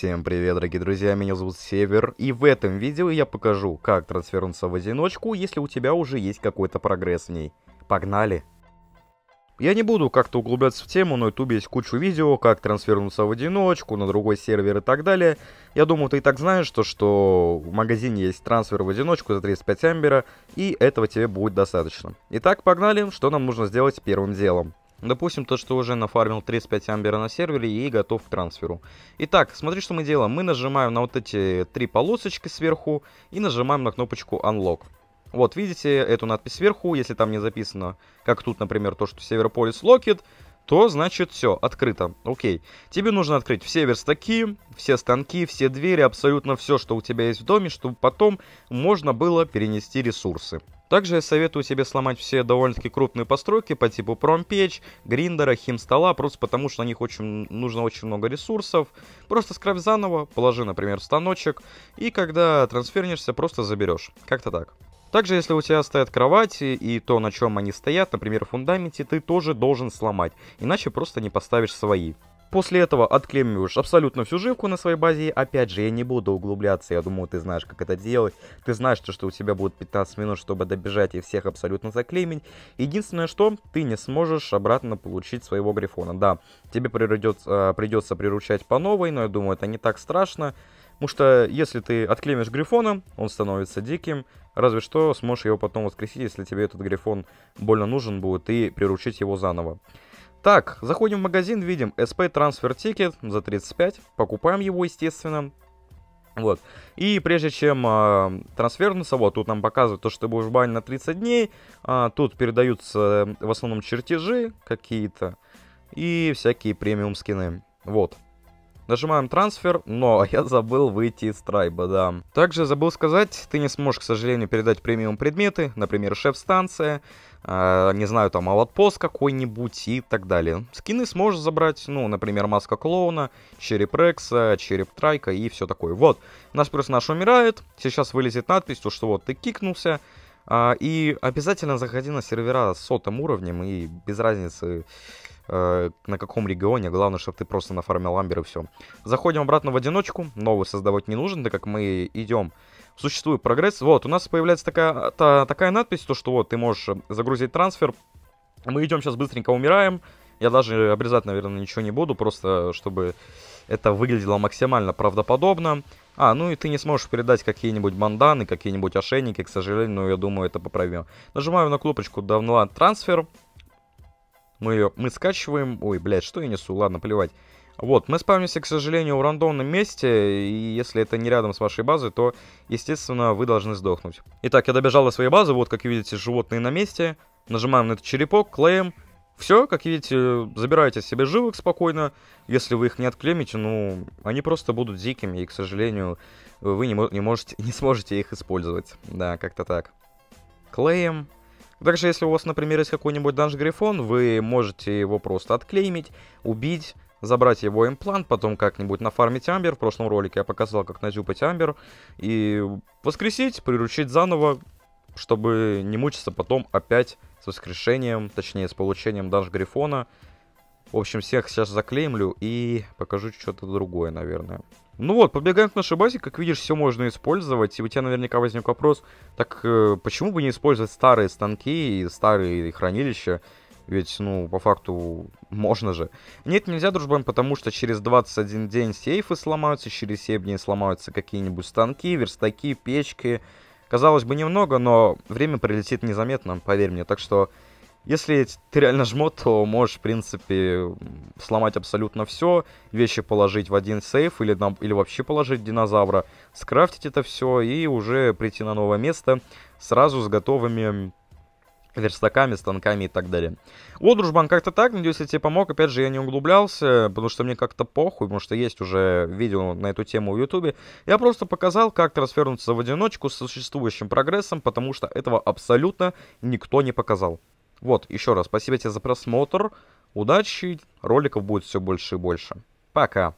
Всем привет, дорогие друзья, меня зовут Север, и в этом видео я покажу, как трансфернуться в одиночку, если у тебя уже есть какой-то прогресс в ней. Погнали! Я не буду как-то углубляться в тему, на ютубе есть кучу видео, как трансфернуться в одиночку, на другой сервер и так далее. Я думаю, ты и так знаешь, что, что в магазине есть трансфер в одиночку за 35 амбера, и этого тебе будет достаточно. Итак, погнали, что нам нужно сделать первым делом. Допустим, то, что уже нафармил 35 амбера на сервере и готов к трансферу. Итак, смотри, что мы делаем. Мы нажимаем на вот эти три полосочки сверху и нажимаем на кнопочку Unlock. Вот, видите эту надпись сверху, если там не записано, как тут, например, то, что Северополис локит то значит все, открыто. Окей. Тебе нужно открыть все верстаки, все станки, все двери, абсолютно все, что у тебя есть в доме, чтобы потом можно было перенести ресурсы. Также я советую тебе сломать все довольно-таки крупные постройки по типу промпечь, гриндера, химстола, просто потому что на них очень, нужно очень много ресурсов. Просто скрафт заново, положи, например, станочек, и когда трансфернишься, просто заберешь. Как-то так. Также, если у тебя стоят кровати и то, на чем они стоят, например, в фундаменте, ты тоже должен сломать, иначе просто не поставишь свои. После этого отклеиваешь абсолютно всю живку на своей базе. Опять же, я не буду углубляться, я думаю, ты знаешь, как это делать. Ты знаешь, то, что у тебя будет 15 минут, чтобы добежать и всех абсолютно заклеймить. Единственное, что ты не сможешь обратно получить своего грифона. Да, тебе придется, э, придется приручать по новой, но я думаю, это не так страшно. Потому что если ты отклемишь Грифона, он становится диким, разве что сможешь его потом воскресить, если тебе этот Грифон больно нужен будет, и приручить его заново. Так, заходим в магазин, видим SP Transfer Ticket за 35, покупаем его, естественно, вот. И прежде чем э, трансфернуться, вот тут нам показывают то, что ты будешь в бане на 30 дней. А, тут передаются э, в основном чертежи какие-то и всякие премиум скины. Вот. Нажимаем трансфер, но я забыл выйти из трайба, да. Также забыл сказать, ты не сможешь, к сожалению, передать премиум предметы, например, шеф-станция, э, не знаю, там, аутпост какой-нибудь и так далее. Скины сможешь забрать, ну, например, маска клоуна, череп Рекса, череп Трайка и все такое. Вот, наш персонаж умирает, сейчас вылезет надпись, что вот ты кикнулся, э, и обязательно заходи на сервера с сотым уровнем и без разницы Э, на каком регионе, главное, чтобы ты просто нафармил амбер и все. Заходим обратно в одиночку, новый создавать не нужен, так как мы идем существует прогресс. Вот, у нас появляется такая, та, такая надпись, то что вот, ты можешь загрузить трансфер. Мы идем сейчас быстренько умираем. Я даже обрезать, наверное, ничего не буду, просто чтобы это выглядело максимально правдоподобно. А, ну и ты не сможешь передать какие-нибудь банданы, какие-нибудь ошейники, к сожалению, но я думаю, это поправим. Нажимаю на кнопочку «Давно трансфер». Мы, ее, мы скачиваем... Ой, блядь, что я несу? Ладно, плевать. Вот, мы спавнимся, к сожалению, в рандомном месте, и если это не рядом с вашей базой, то, естественно, вы должны сдохнуть. Итак, я добежал до своей базы, вот, как видите, животные на месте. Нажимаем на этот черепок, клеим. Все, как видите, забирайте себе живых спокойно. Если вы их не отклемите, ну, они просто будут дикими, и, к сожалению, вы не, не, можете, не сможете их использовать. Да, как-то так. Клеим. Также, если у вас, например, есть какой-нибудь данж-грифон, вы можете его просто отклеймить, убить, забрать его имплант, потом как-нибудь нафармить амбер. В прошлом ролике я показал, как назюпать амбер. И воскресить, приручить заново, чтобы не мучиться потом опять с воскрешением, точнее, с получением данж-грифона. В общем, всех сейчас заклеймлю и покажу что-то другое, наверное. Ну вот, побегаем к нашей базе, как видишь, все можно использовать. И у тебя наверняка возник вопрос, так э, почему бы не использовать старые станки и старые хранилища? Ведь, ну, по факту, можно же. Нет, нельзя, дружбан, потому что через 21 день сейфы сломаются, через 7 дней сломаются какие-нибудь станки, верстаки, печки. Казалось бы, немного, но время прилетит незаметно, поверь мне. Так что если ты реально жмот, то можешь, в принципе, сломать абсолютно все, вещи положить в один сейф или, на, или вообще положить динозавра, скрафтить это все и уже прийти на новое место сразу с готовыми верстаками, станками и так далее. Вот, дружбан, как-то так. Надеюсь, я тебе помог. Опять же, я не углублялся, потому что мне как-то похуй, потому что есть уже видео на эту тему в Ютубе. Я просто показал, как развернуться в одиночку с существующим прогрессом, потому что этого абсолютно никто не показал. Вот, еще раз, спасибо тебе за просмотр. Удачи, роликов будет все больше и больше. Пока.